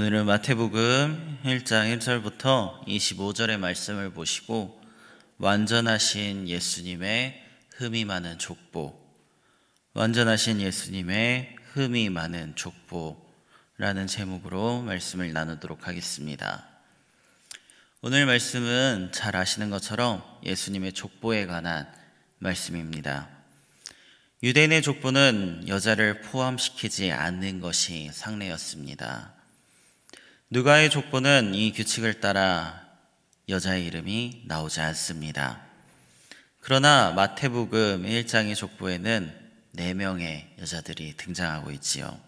오늘은 마태복음 1장 1절부터 25절의 말씀을 보시고 완전하신 예수님의 흠이 많은 족보 완전하신 예수님의 흠이 많은 족보라는 제목으로 말씀을 나누도록 하겠습니다. 오늘 말씀은 잘 아시는 것처럼 예수님의 족보에 관한 말씀입니다. 유대인의 족보는 여자를 포함시키지 않는 것이 상례였습니다. 누가의 족보는 이 규칙을 따라 여자의 이름이 나오지 않습니다. 그러나 마태복음 1장의 족보에는 4명의 여자들이 등장하고 있지요.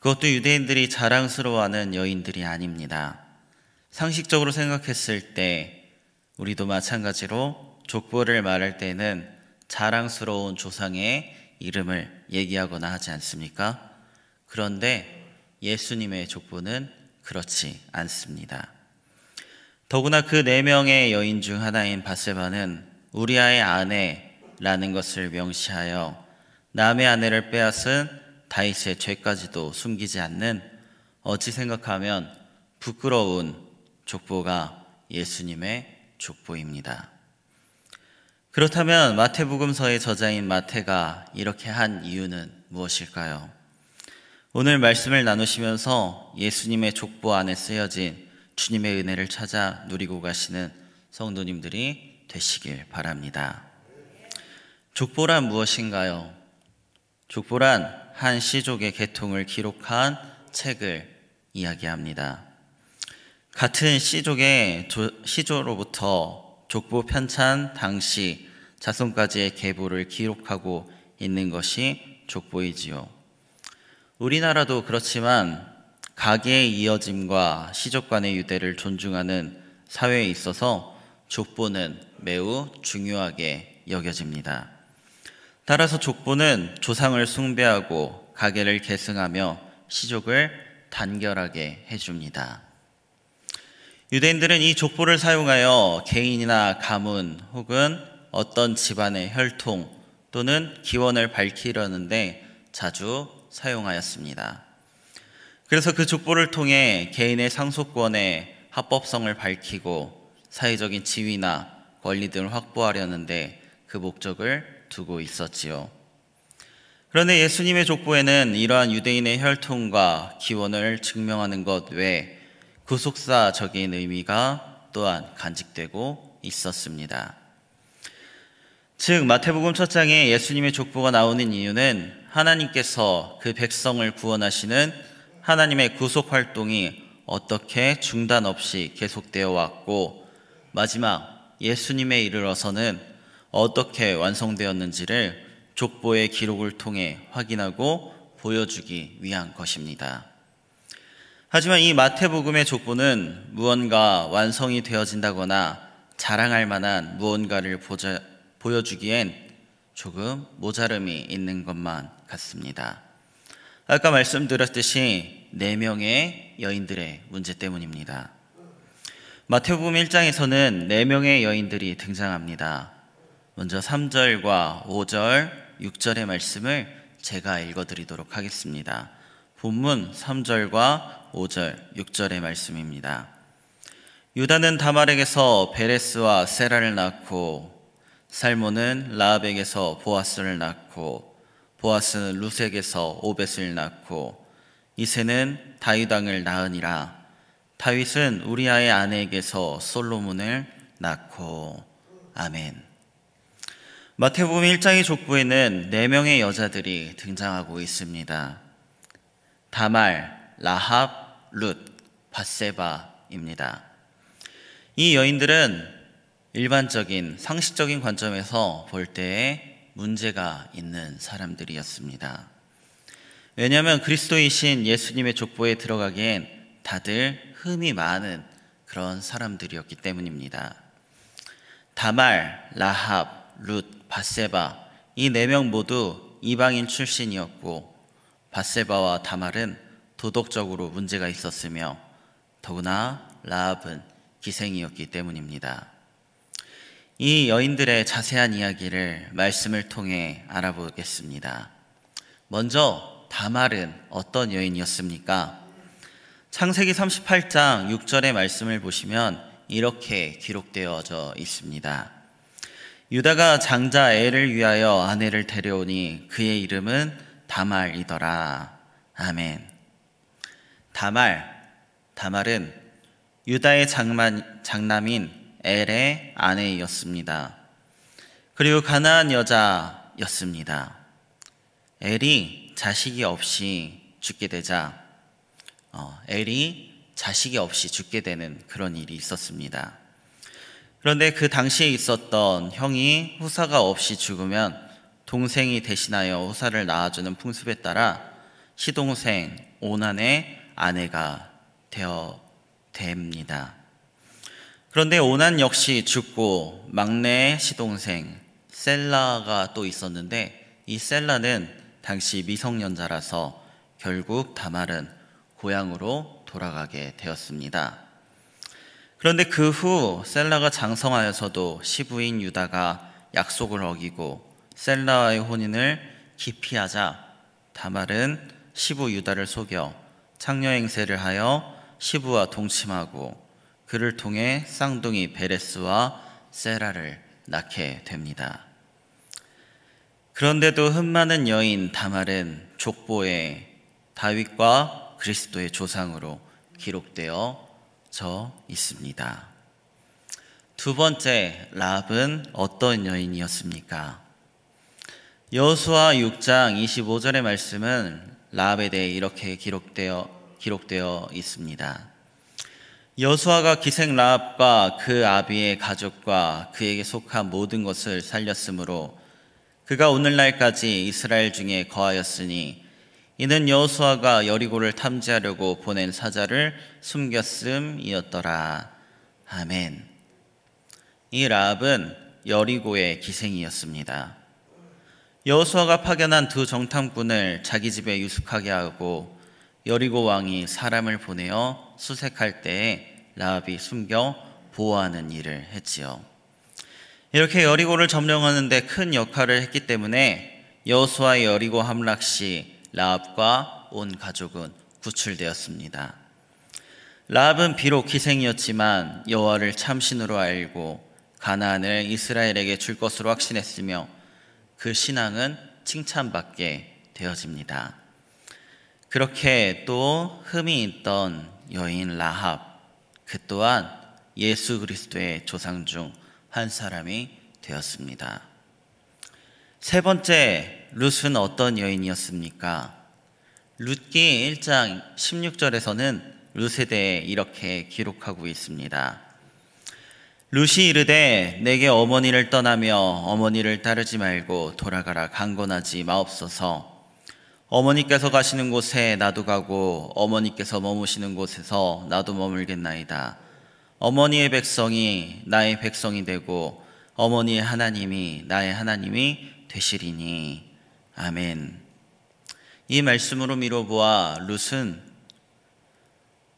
그것도 유대인들이 자랑스러워하는 여인들이 아닙니다. 상식적으로 생각했을 때 우리도 마찬가지로 족보를 말할 때는 자랑스러운 조상의 이름을 얘기하거나 하지 않습니까? 그런데 예수님의 족보는 그렇지 않습니다. 더구나 그 네 명의 여인 중 하나인 바세바는 우리아의 아내라는 것을 명시하여 남의 아내를 빼앗은 다윗의 죄까지도 숨기지 않는 어찌 생각하면 부끄러운 족보가 예수님의 족보입니다. 그렇다면 마태복음서의 저자인 마태가 이렇게 한 이유는 무엇일까요? 오늘 말씀을 나누시면서 예수님의 족보 안에 쓰여진 주님의 은혜를 찾아 누리고 가시는 성도님들이 되시길 바랍니다. 족보란 무엇인가요? 족보란 한 시족의 계통을 기록한 책을 이야기합니다. 같은 시족의 조, 시조로부터 족보 편찬 당시 자손까지의 계보를 기록하고 있는 것이 족보이지요. 우리나라도 그렇지만 가계의 이어짐과 시족 간의 유대를 존중하는 사회에 있어서 족보는 매우 중요하게 여겨집니다. 따라서 족보는 조상을 숭배하고 가계를 계승하며 시족을 단결하게 해줍니다. 유대인들은 이 족보를 사용하여 개인이나 가문 혹은 어떤 집안의 혈통 또는 기원을 밝히려는데 자주 사용하였습니다. 그래서 그 족보를 통해 개인의 상속권의 합법성을 밝히고 사회적인 지위나 권리 등을 확보하려는데 그 목적을 두고 있었지요. 그런데 예수님의 족보에는 이러한 유대인의 혈통과 기원을 증명하는 것 외에 구속사적인 의미가 또한 간직되고 있었습니다. 즉 마태복음 첫 장에 예수님의 족보가 나오는 이유는 하나님께서 그 백성을 구원하시는 하나님의 구속 활동이 어떻게 중단 없이 계속되어 왔고 마지막 예수님에 이르러서는 어떻게 완성되었는지를 족보의 기록을 통해 확인하고 보여주기 위한 것입니다. 하지만 이 마태복음의 족보는 무언가 완성이 되어진다거나 자랑할 만한 무언가를 보여주기엔 조금 모자름이 있는 것만 같습니다. 아까 말씀드렸듯이 네 명의 여인들의 문제 때문입니다. 마태복음 1장에서는 네 명의 여인들이 등장합니다. 먼저 3절과 5절, 6절의 말씀을 제가 읽어 드리도록 하겠습니다. 본문 3절과 5절, 6절의 말씀입니다. 유다는 다말에게서 베레스와 세라를 낳고 살몬은 라합에게서 보아스를 낳고 보아스는 루색에서 오벳을 낳고 이세는 다윗왕을 낳으니라 다윗은 우리아의 아내에게서 솔로몬을 낳고 아멘 마태복음 1장의 족부에는 4명의 여자들이 등장하고 있습니다 다말, 라합, 룻, 바세바입니다 이 여인들은 일반적인 상식적인 관점에서 볼 때 문제가 있는 사람들이었습니다. 왜냐하면 그리스도이신 예수님의 족보에 들어가기엔 다들 흠이 많은 그런 사람들이었기 때문입니다. 다말, 라합, 룻, 바세바 이 네 명 모두 이방인 출신이었고 바세바와 다말은 도덕적으로 문제가 있었으며 더구나 라합은 기생이었기 때문입니다. 이 여인들의 자세한 이야기를 말씀을 통해 알아보겠습니다. 먼저 다말은 어떤 여인이었습니까? 창세기 38장 6절의 말씀을 보시면 이렇게 기록되어져 있습니다. 유다가 장자 애를 위하여 아내를 데려오니 그의 이름은 다말이더라. 아멘. 다말, 다말은 유다의 장만, 장남인 엘의 아내였습니다. 그리고 가난한 여자였습니다. 엘이 자식이 없이 죽게 되자 어, 엘이 자식이 없이 죽게 되는 그런 일이 있었습니다. 그런데 그 당시에 있었던 형이 후사가 없이 죽으면 동생이 대신하여 후사를 낳아주는 풍습에 따라 시동생 오난의 아내가 되어 됩니다. 그런데 오난 역시 죽고 막내 의 시동생 셀라가 또 있었는데 이 셀라는 당시 미성년자라서 결국 다말은 고향으로 돌아가게 되었습니다. 그런데 그 후 셀라가 장성하여서도 시부인 유다가 약속을 어기고 셀라와의 혼인을 기피하자 다말은 시부 유다를 속여 창녀 행세를 하여 시부와 동침하고 그를 통해 쌍둥이 베레스와 세라를 낳게 됩니다. 그런데도 흠 많은 여인 다말은 족보에 다윗과 그리스도의 조상으로 기록되어 져 있습니다. 두 번째 라합은 어떤 여인이었습니까? 여수와 6장 25절의 말씀은 라합에 대해 이렇게 기록되어 기록되어 있습니다. 여수아가 기생 라합과 그 아비의 가족과 그에게 속한 모든 것을 살렸으므로 그가 오늘날까지 이스라엘 중에 거하였으니 이는 여호수아가 여리고를 탐지하려고 보낸 사자를 숨겼음이었더라. 아멘. 이 라합은 여리고의 기생이었습니다. 여호수아가 파견한 두 정탐꾼을 자기 집에 유숙하게 하고 여리고 왕이 사람을 보내어 수색할 때에 라합이 숨겨 보호하는 일을 했지요. 이렇게 여리고를 점령하는데 큰 역할을 했기 때문에 여수와 여리고 함락 시 라합과 온 가족은 구출되었습니다. 라합은 비록 희생이었지만 여호와를 참신으로 알고 가나안을 이스라엘에게 줄 것으로 확신했으며 그 신앙은 칭찬받게 되어집니다. 그렇게 또 흠이 있던 여인 라합 그 또한 예수 그리스도의 조상 중 한 사람이 되었습니다. 세 번째, 룻은 어떤 여인이었습니까? 룻기 1장 16절에서는 룻에 대해 이렇게 기록하고 있습니다. 룻이 이르되 내게 어머니를 떠나며 어머니를 따르지 말고 돌아가라 강건하지 마옵소서 어머니께서 가시는 곳에 나도 가고 어머니께서 머무시는 곳에서 나도 머물겠나이다. 어머니의 백성이 나의 백성이 되고 어머니의 하나님이 나의 하나님이 되시리니. 아멘. 이 말씀으로 미뤄보아 룻은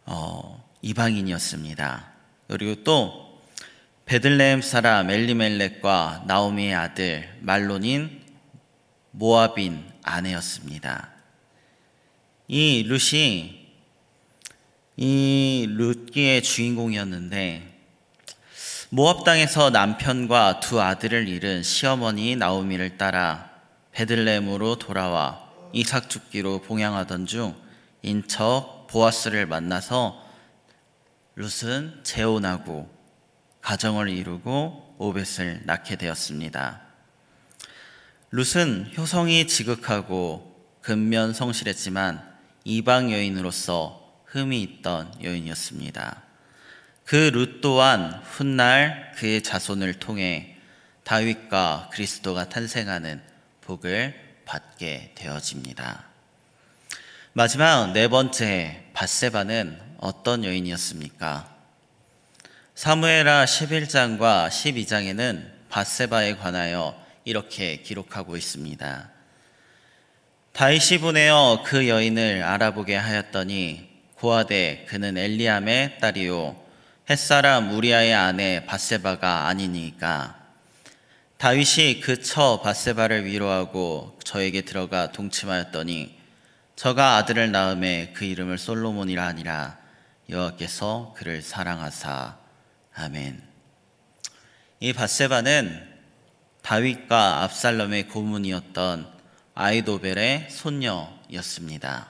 어, 이방인이었습니다. 그리고 또 베들레헴 사람 엘리멜렉과 나오미의 아들 말론인 모아빈 아내였습니다. 이 룻이 이 룻기의 주인공이었는데 모압 땅에서 남편과 두 아들을 잃은 시어머니 나오미를 따라 베들레헴으로 돌아와 이삭 죽기로 봉양하던 중 인척 보아스를 만나서 룻은 재혼하고 가정을 이루고 오벳을 낳게 되었습니다. 룻은 효성이 지극하고 근면 성실했지만 이방 여인으로서 흠이 있던 여인이었습니다. 그 룻 또한 훗날 그의 자손을 통해 다윗과 그리스도가 탄생하는 복을 받게 되어집니다. 마지막 네 번째 바세바는 어떤 여인이었습니까? 사무엘하 11장과 12장에는 바세바에 관하여 이렇게 기록하고 있습니다. 다윗이 보내어 그 여인을 알아보게 하였더니 고아대 그는 엘리암의 딸이요 햇사람 우리아의 아내 바세바가 아니니까 다윗이 그 처 바세바를 위로하고 저에게 들어가 동침하였더니 저가 아들을 낳음에 그 이름을 솔로몬이라 하니라 여호와께서 그를 사랑하사 아멘. 이 바세바는 다윗과 압살롬의 고문이었던 아이도벨의 손녀였습니다.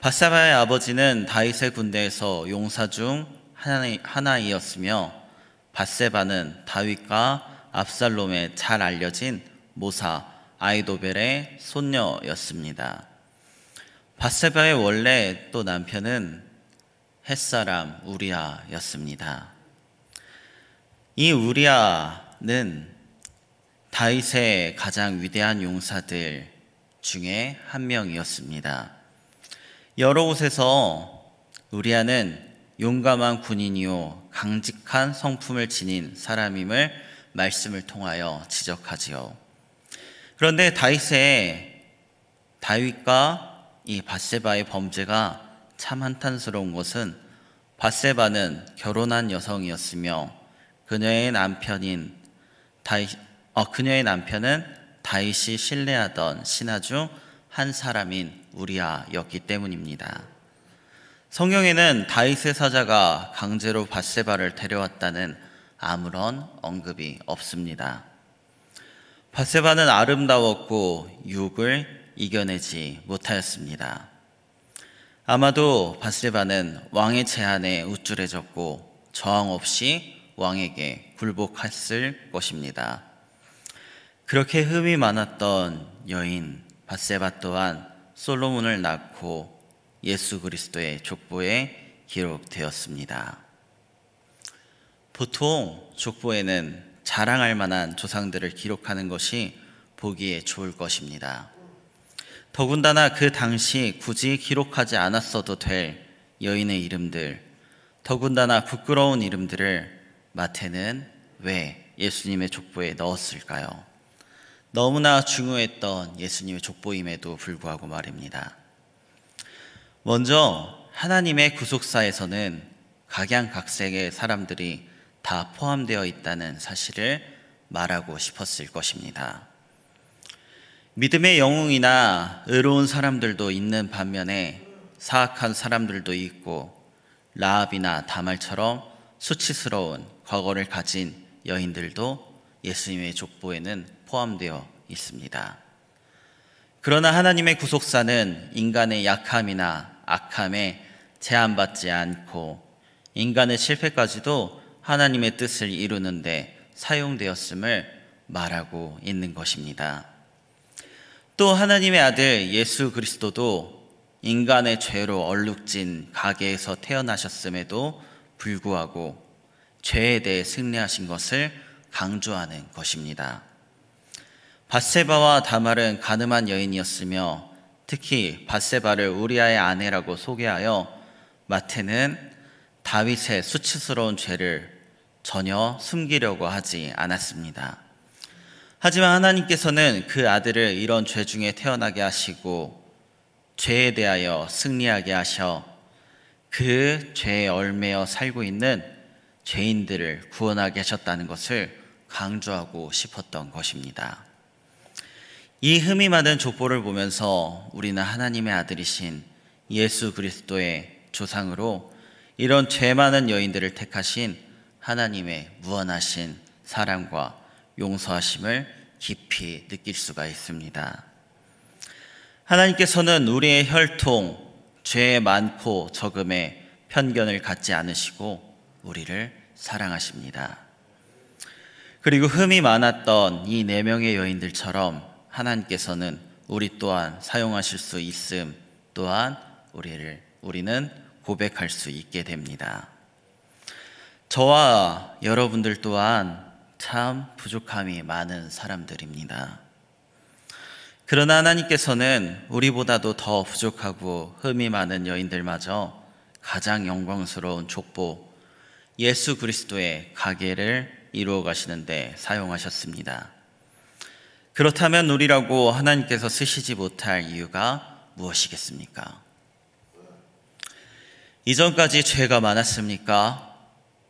바사바의 아버지는 다윗의 군대에서 용사 중 하나이었으며 바세바는 다윗과 압살롬에 잘 알려진 모사 아이도벨의 손녀였습니다. 바세바의 원래 또 남편은 햇사람 우리아였습니다. 이 우리아는 다윗의 가장 위대한 용사들 중에 한 명이었습니다. 여러 곳에서 우리아는 용감한 군인이요 강직한 성품을 지닌 사람임을 말씀을 통하여 지적하지요. 그런데 다윗의 다윗과 이 바세바의 범죄가 참 한탄스러운 것은 바세바는 결혼한 여성이었으며 그녀의 남편인 다윗, 어, 그녀의 남편은 다윗이 신뢰하던 신하 중 한 사람인 우리아였기 때문입니다. 성경에는 다윗의 사자가 강제로 바세바를 데려왔다는 아무런 언급이 없습니다. 바세바는 아름다웠고 육을 이겨내지 못하였습니다. 아마도 바세바는 왕의 제안에 우쭐해졌고 저항 없이 왕에게 굴복했을 것입니다. 그렇게 흠이 많았던 여인 바세바 또한 솔로몬을 낳고 예수 그리스도의 족보에 기록되었습니다. 보통 족보에는 자랑할 만한 조상들을 기록하는 것이 보기에 좋을 것입니다. 더군다나 그 당시 굳이 기록하지 않았어도 될 여인의 이름들, 더군다나 부끄러운 이름들을 마태는 왜 예수님의 족보에 넣었을까요? 너무나 중요했던 예수님의 족보임에도 불구하고 말입니다. 먼저 하나님의 구속사에서는 각양각색의 사람들이 다 포함되어 있다는 사실을 말하고 싶었을 것입니다. 믿음의 영웅이나 의로운 사람들도 있는 반면에 사악한 사람들도 있고 라합이나 다말처럼 수치스러운 과거를 가진 여인들도 예수님의 족보에는 포함되어 있습니다. 그러나 하나님의 구속사는 인간의 약함이나 악함에 제한받지 않고 인간의 실패까지도 하나님의 뜻을 이루는데 사용되었음을 말하고 있는 것입니다. 또 하나님의 아들 예수 그리스도도 인간의 죄로 얼룩진 가게에서 태어나셨음에도 불구하고 죄에 대해 승리하신 것을 강조하는 것입니다. 바세바와 다말은 가늠한 여인이었으며 특히 바세바를 우리아의 아내라고 소개하여 마태는 다윗의 수치스러운 죄를 전혀 숨기려고 하지 않았습니다. 하지만 하나님께서는 그 아들을 이런 죄 중에 태어나게 하시고 죄에 대하여 승리하게 하셔 그 죄에 얼매어 살고 있는 죄인들을 구원하게 하셨다는 것을 강조하고 싶었던 것입니다. 이 흠이 많은 족보를 보면서 우리는 하나님의 아들이신 예수 그리스도의 조상으로 이런 죄 많은 여인들을 택하신 하나님의 무한하신 사랑과 용서하심을 깊이 느낄 수가 있습니다. 하나님께서는 우리의 혈통, 죄의 많고 적음에 편견을 갖지 않으시고 우리를 사랑하십니다. 그리고 흠이 많았던 이 네 명의 여인들처럼 하나님께서는 우리 또한 사용하실 수 있음 또한 우리를 우리는 고백할 수 있게 됩니다. 저와 여러분들 또한 참 부족함이 많은 사람들입니다. 그러나 하나님께서는 우리보다도 더 부족하고 흠이 많은 여인들마저 가장 영광스러운 족보 예수 그리스도의 가계를 이루어 가시는데 사용하셨습니다. 그렇다면 우리라고 하나님께서 쓰시지 못할 이유가 무엇이겠습니까? 이전까지 죄가 많았습니까?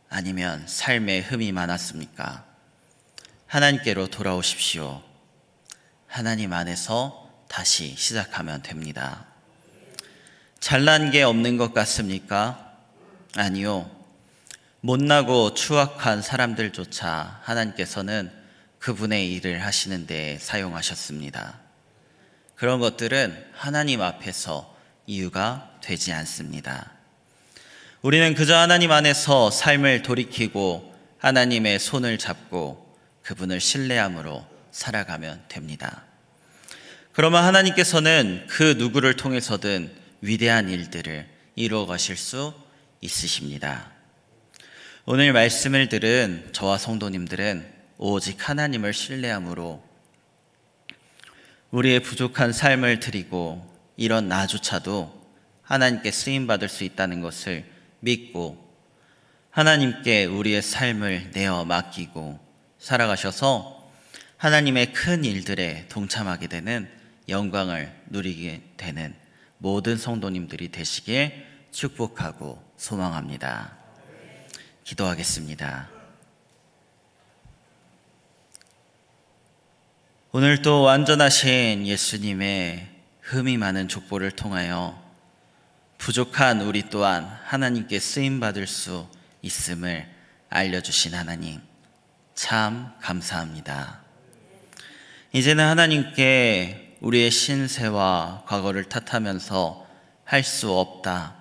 아니면 삶에 흠이 많았습니까? 하나님께로 돌아오십시오. 하나님 안에서 다시 시작하면 됩니다. 잘난 게 없는 것 같습니까? 아니요. 못나고 추악한 사람들조차 하나님께서는 그분의 일을 하시는 데 사용하셨습니다. 그런 것들은 하나님 앞에서 이유가 되지 않습니다. 우리는 그저 하나님 안에서 삶을 돌이키고 하나님의 손을 잡고 그분을 신뢰함으로 살아가면 됩니다. 그러면 하나님께서는 그 누구를 통해서든 위대한 일들을 이루어 가실 수 있으십니다. 오늘 말씀을 들은 저와 성도님들은 오직 하나님을 신뢰함으로 우리의 부족한 삶을 드리고 이런 나조차도 하나님께 쓰임받을 수 있다는 것을 믿고 하나님께 우리의 삶을 내어 맡기고 살아가셔서 하나님의 큰 일들에 동참하게 되는 영광을 누리게 되는 모든 성도님들이 되시길 축복하고 소망합니다. 기도하겠습니다. 오늘 도 완전하신 예수님의 흠이 많은 족보를 통하여 부족한 우리 또한 하나님께 쓰임 받을 수 있음을 알려주신 하나님, 참 감사합니다. 이제는 하나님께 우리의 신세와 과거를 탓하면서 할 수 없다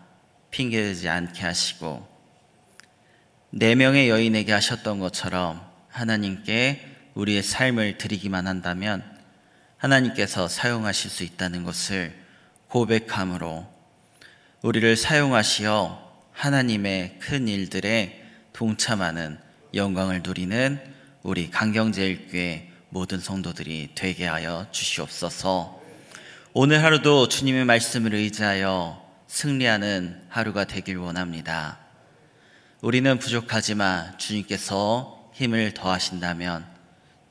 핑계대지 않게 하시고, 네 명의 여인에게 하셨던 것처럼 하나님께 우리의 삶을 드리기만 한다면 하나님께서 사용하실 수 있다는 것을 고백함으로 우리를 사용하시어 하나님의 큰 일들에 동참하는 영광을 누리는 우리 강경제일교회 모든 성도들이 되게 하여 주시옵소서. 오늘 하루도 주님의 말씀을 의지하여 승리하는 하루가 되길 원합니다. 우리는 부족하지만 주님께서 힘을 더하신다면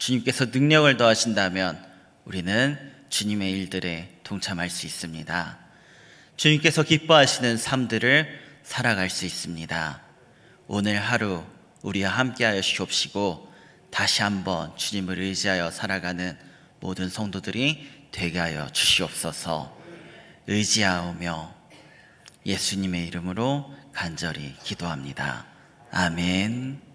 주님께서 능력을 더하신다면 우리는 주님의 일들에 동참할 수 있습니다. 주님께서 기뻐하시는 삶들을 살아갈 수 있습니다. 오늘 하루 우리와 함께하여 주옵시고 다시 한번 주님을 의지하여 살아가는 모든 성도들이 되게 하여 주시옵소서 의지하오며 예수님의 이름으로 간절히 기도합니다. 아멘.